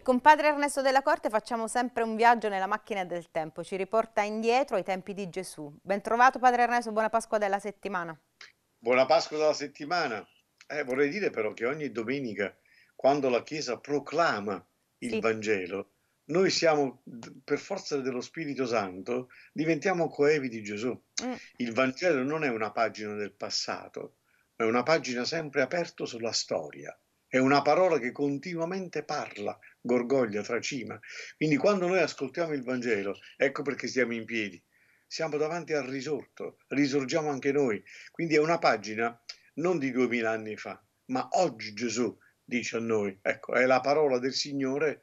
E con padre Ernesto della Corte facciamo sempre un viaggio nella macchina del tempo, ci riporta indietro ai tempi di Gesù. Bentrovato padre Ernesto, buona Pasqua della settimana. Buona Pasqua della settimana. Eh, vorrei dire però che ogni domenica, quando la Chiesa proclama il sì. Vangelo, noi siamo, per forza dello Spirito Santo, diventiamo coevi di Gesù. Mm. Il Vangelo non è una pagina del passato, ma è una pagina sempre aperta sulla storia è una parola che continuamente parla, gorgoglia, tracima. Quindi quando noi ascoltiamo il Vangelo, ecco perché stiamo in piedi, siamo davanti al risorto, risorgiamo anche noi. Quindi è una pagina non di duemila anni fa, ma oggi Gesù dice a noi, ecco, è la parola del Signore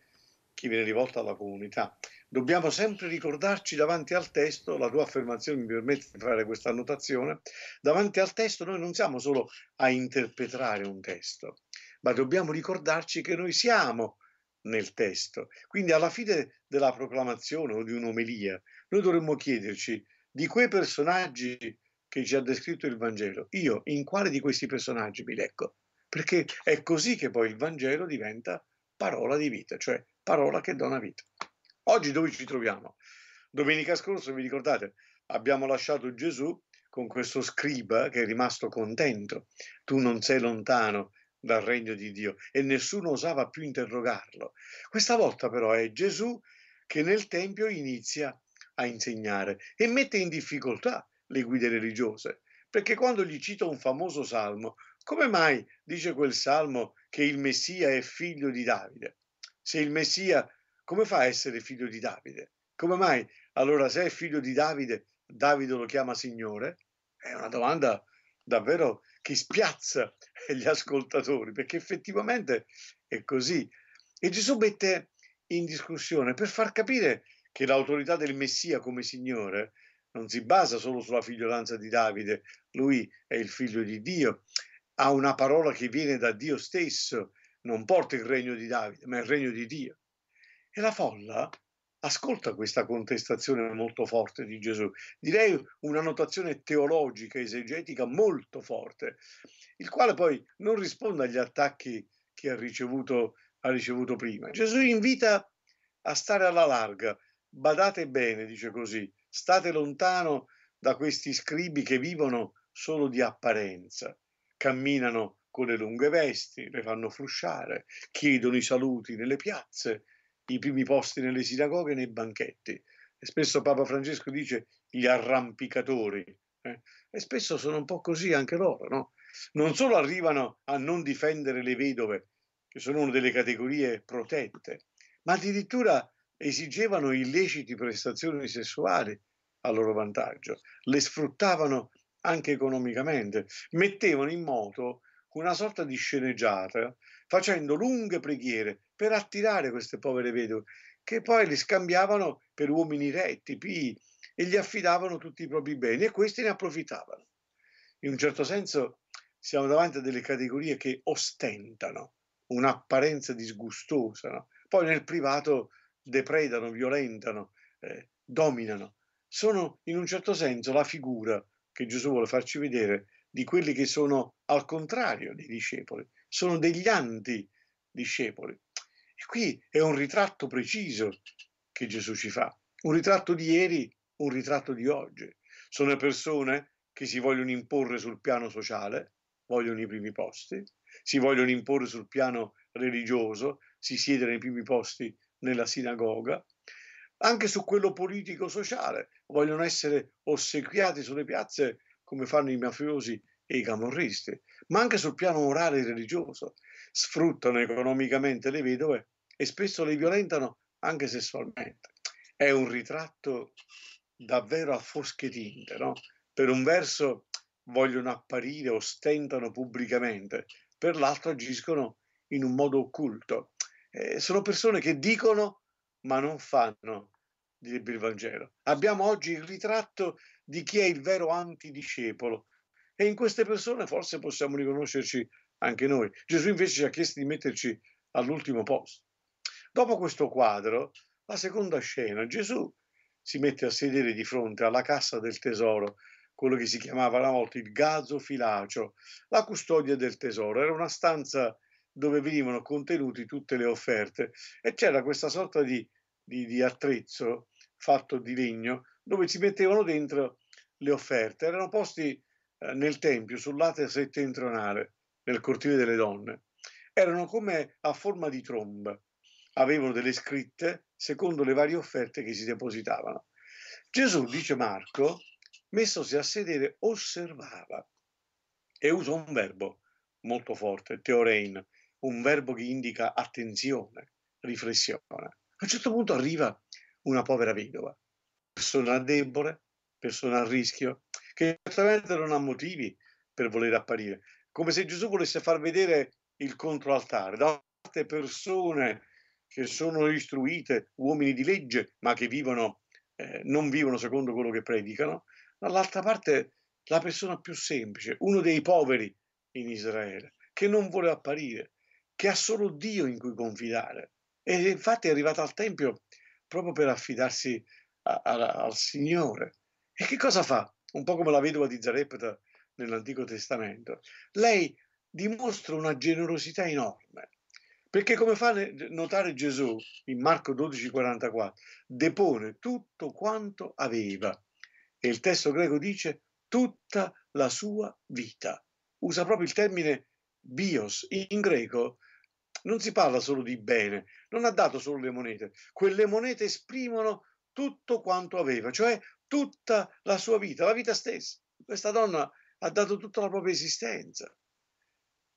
che viene rivolta alla comunità. Dobbiamo sempre ricordarci davanti al testo, la tua affermazione mi permette di fare questa annotazione, davanti al testo noi non siamo solo a interpretare un testo, ma dobbiamo ricordarci che noi siamo nel testo. Quindi alla fine della proclamazione o di un'omelia, noi dovremmo chiederci di quei personaggi che ci ha descritto il Vangelo, io in quale di questi personaggi mi leggo? Perché è così che poi il Vangelo diventa parola di vita, cioè parola che dona vita. Oggi dove ci troviamo? Domenica scorsa, vi ricordate, abbiamo lasciato Gesù con questo scriba che è rimasto contento. Tu non sei lontano dal regno di Dio e nessuno osava più interrogarlo. Questa volta però è Gesù che nel Tempio inizia a insegnare e mette in difficoltà le guide religiose, perché quando gli cita un famoso salmo, come mai dice quel salmo che il Messia è figlio di Davide? Se il Messia, come fa a essere figlio di Davide? Come mai? Allora se è figlio di Davide, Davide lo chiama Signore? È una domanda davvero che spiazza gli ascoltatori, perché effettivamente è così. E Gesù mette in discussione per far capire che l'autorità del Messia come Signore non si basa solo sulla figliolanza di Davide, lui è il figlio di Dio, ha una parola che viene da Dio stesso, non porta il regno di Davide, ma il regno di Dio. E la folla ascolta questa contestazione molto forte di Gesù, direi una notazione teologica, esegetica molto forte, il quale poi non risponde agli attacchi che ha ricevuto, ha ricevuto prima. Gesù invita a stare alla larga, badate bene, dice così, state lontano da questi scribi che vivono solo di apparenza, camminano con le lunghe vesti, le fanno frusciare, chiedono i saluti nelle piazze, i primi posti nelle sinagoghe e nei banchetti. E spesso Papa Francesco dice gli arrampicatori. Eh? E spesso sono un po' così anche loro, no? Non solo arrivano a non difendere le vedove, che sono una delle categorie protette, ma addirittura esigevano illeciti prestazioni sessuali a loro vantaggio, le sfruttavano anche economicamente, mettevano in moto una sorta di sceneggiata facendo lunghe preghiere per attirare queste povere vedove, che poi li scambiavano per uomini retti, pii, e gli affidavano tutti i propri beni e questi ne approfittavano. In un certo senso siamo davanti a delle categorie che ostentano un'apparenza disgustosa, no? poi nel privato depredano, violentano, eh, dominano. Sono in un certo senso la figura che Gesù vuole farci vedere di quelli che sono al contrario dei discepoli, sono degli anti discepoli, e qui è un ritratto preciso che Gesù ci fa, un ritratto di ieri, un ritratto di oggi. Sono persone che si vogliono imporre sul piano sociale, vogliono i primi posti, si vogliono imporre sul piano religioso, si siedono ai primi posti nella sinagoga, anche su quello politico-sociale, vogliono essere ossequiati sulle piazze come fanno i mafiosi e i camorristi, ma anche sul piano morale e religioso, sfruttano economicamente le vedove e spesso le violentano anche sessualmente. È un ritratto davvero a fosche tinte, no? Per un verso vogliono apparire, ostentano pubblicamente, per l'altro agiscono in un modo occulto. Eh, sono persone che dicono ma non fanno, direbbe il Vangelo. Abbiamo oggi il ritratto di chi è il vero antidiscepolo, e in queste persone forse possiamo riconoscerci anche noi. Gesù invece ci ha chiesto di metterci all'ultimo posto. Dopo questo quadro, la seconda scena, Gesù si mette a sedere di fronte alla cassa del tesoro, quello che si chiamava una volta il gazzo filacio, la custodia del tesoro. Era una stanza dove venivano contenuti tutte le offerte e c'era questa sorta di, di, di attrezzo fatto di legno dove si mettevano dentro le offerte. Erano posti eh, nel Tempio, sul lato settentrionale, nel cortile delle donne, erano come a forma di trombe, avevano delle scritte secondo le varie offerte che si depositavano. Gesù, dice Marco, messosi a sedere, osservava e usa un verbo molto forte, teorein, un verbo che indica attenzione, riflessione. A un certo punto arriva una povera vedova, persona debole, persona a rischio, che certamente non ha motivi per voler apparire, come se Gesù volesse far vedere il controaltare, da parte persone che sono istruite, uomini di legge, ma che vivono, eh, non vivono secondo quello che predicano, dall'altra parte la persona più semplice, uno dei poveri in Israele, che non vuole apparire, che ha solo Dio in cui confidare. E infatti è arrivata al Tempio proprio per affidarsi a, a, al Signore. E che cosa fa? un po' come la vedova di Zarepta nell'Antico Testamento, lei dimostra una generosità enorme. Perché come fa notare Gesù in Marco 12,44, depone tutto quanto aveva. E il testo greco dice tutta la sua vita. Usa proprio il termine bios. In greco non si parla solo di bene, non ha dato solo le monete. Quelle monete esprimono tutto quanto aveva, cioè tutta la sua vita, la vita stessa. Questa donna ha dato tutta la propria esistenza.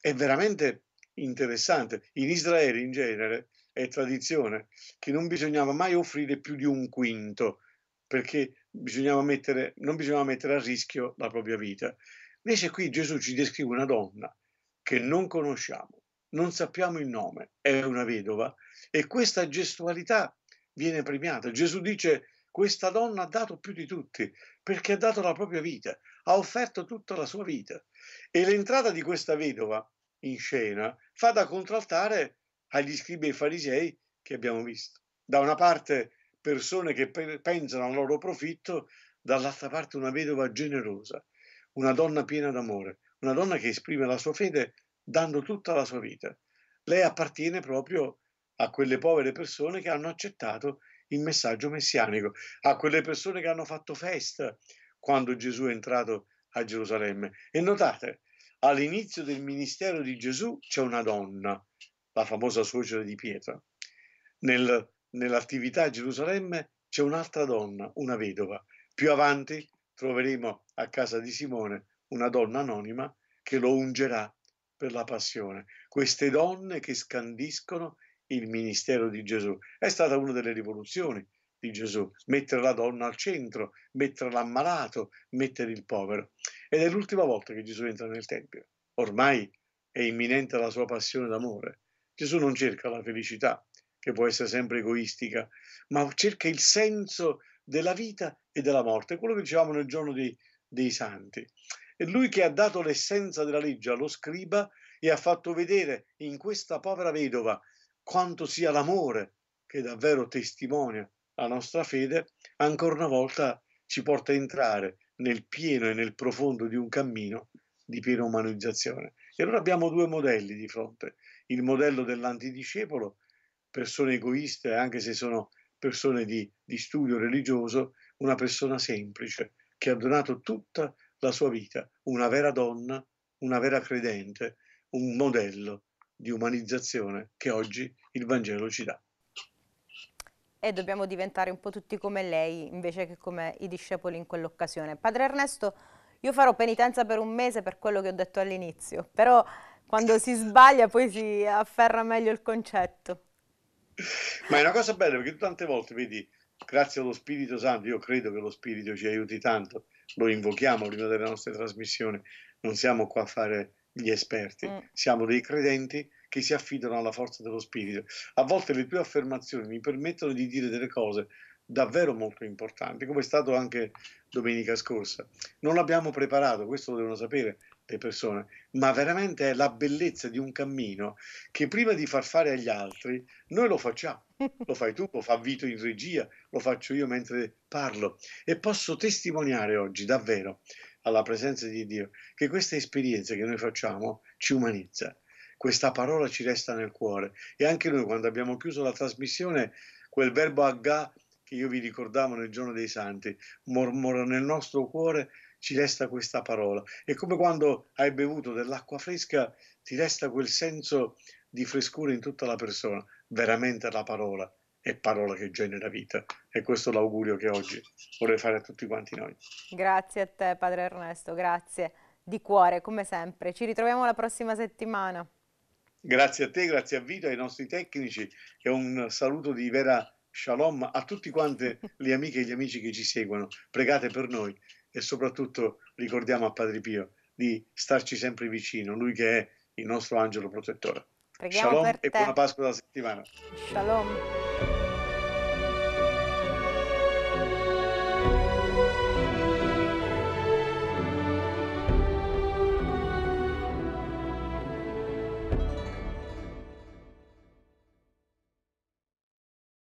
È veramente interessante. In Israele in genere è tradizione che non bisognava mai offrire più di un quinto perché bisognava mettere, non bisognava mettere a rischio la propria vita. Invece qui Gesù ci descrive una donna che non conosciamo, non sappiamo il nome, è una vedova e questa gestualità viene premiata. Gesù dice questa donna ha dato più di tutti, perché ha dato la propria vita, ha offerto tutta la sua vita. E l'entrata di questa vedova in scena fa da contraltare agli scribi e farisei che abbiamo visto. Da una parte persone che pe- pensano al loro profitto, dall'altra parte una vedova generosa, una donna piena d'amore, una donna che esprime la sua fede dando tutta la sua vita. Lei appartiene proprio a quelle povere persone che hanno accettato il messaggio messianico, a quelle persone che hanno fatto festa quando Gesù è entrato a Gerusalemme. E notate, all'inizio del ministero di Gesù c'è una donna, la famosa suocera di Pietro. Nel, nell'attività a Gerusalemme c'è un'altra donna, una vedova. Più avanti troveremo a casa di Simone una donna anonima che lo ungerà per la passione. Queste donne che scandiscono il ministero di Gesù. È stata una delle rivoluzioni di Gesù, mettere la donna al centro, mettere l'ammalato, mettere il povero. Ed è l'ultima volta che Gesù entra nel Tempio. Ormai è imminente la sua passione d'amore. Gesù non cerca la felicità, che può essere sempre egoistica, ma cerca il senso della vita e della morte, quello che dicevamo nel giorno dei, dei santi. È lui che ha dato l'essenza della legge allo scriba e ha fatto vedere in questa povera vedova quanto sia l'amore che davvero testimonia la nostra fede, ancora una volta ci porta a entrare nel pieno e nel profondo di un cammino di piena umanizzazione. E allora abbiamo due modelli di fronte, il modello dell'antidiscepolo, persone egoiste, anche se sono persone di, di studio religioso, una persona semplice che ha donato tutta la sua vita, una vera donna, una vera credente, un modello di umanizzazione che oggi il Vangelo ci dà. E dobbiamo diventare un po' tutti come lei invece che come i discepoli in quell'occasione. Padre Ernesto, io farò penitenza per un mese per quello che ho detto all'inizio, però quando si sbaglia poi si afferra meglio il concetto. Ma è una cosa bella perché tante volte, vedi, grazie allo Spirito Santo, io credo che lo Spirito ci aiuti tanto, lo invochiamo prima delle nostre trasmissioni, non siamo qua a fare gli esperti, mm. siamo dei credenti che si affidano alla forza dello spirito. A volte le tue affermazioni mi permettono di dire delle cose davvero molto importanti, come è stato anche domenica scorsa. Non l'abbiamo preparato, questo lo devono sapere le persone, ma veramente è la bellezza di un cammino che prima di far fare agli altri, noi lo facciamo. Lo fai tu, lo fa Vito in regia, lo faccio io mentre parlo e posso testimoniare oggi davvero alla presenza di Dio, che questa esperienza che noi facciamo ci umanizza. Questa parola ci resta nel cuore e anche noi quando abbiamo chiuso la trasmissione, quel verbo H che io vi ricordavo nel giorno dei santi, mormora nel nostro cuore, ci resta questa parola. È come quando hai bevuto dell'acqua fresca, ti resta quel senso di frescura in tutta la persona, veramente la parola è parola che genera vita. E questo è l'augurio che oggi vorrei fare a tutti quanti noi. Grazie a te, Padre Ernesto, grazie di cuore, come sempre. Ci ritroviamo la prossima settimana. Grazie a te, grazie a Vito, ai nostri tecnici e un saluto di vera shalom a tutti quante le amiche e gli amici che ci seguono. Pregate per noi e soprattutto ricordiamo a Padre Pio di starci sempre vicino, lui che è il nostro angelo protettore. Preghiamo shalom e buona Pasqua della settimana. Shalom.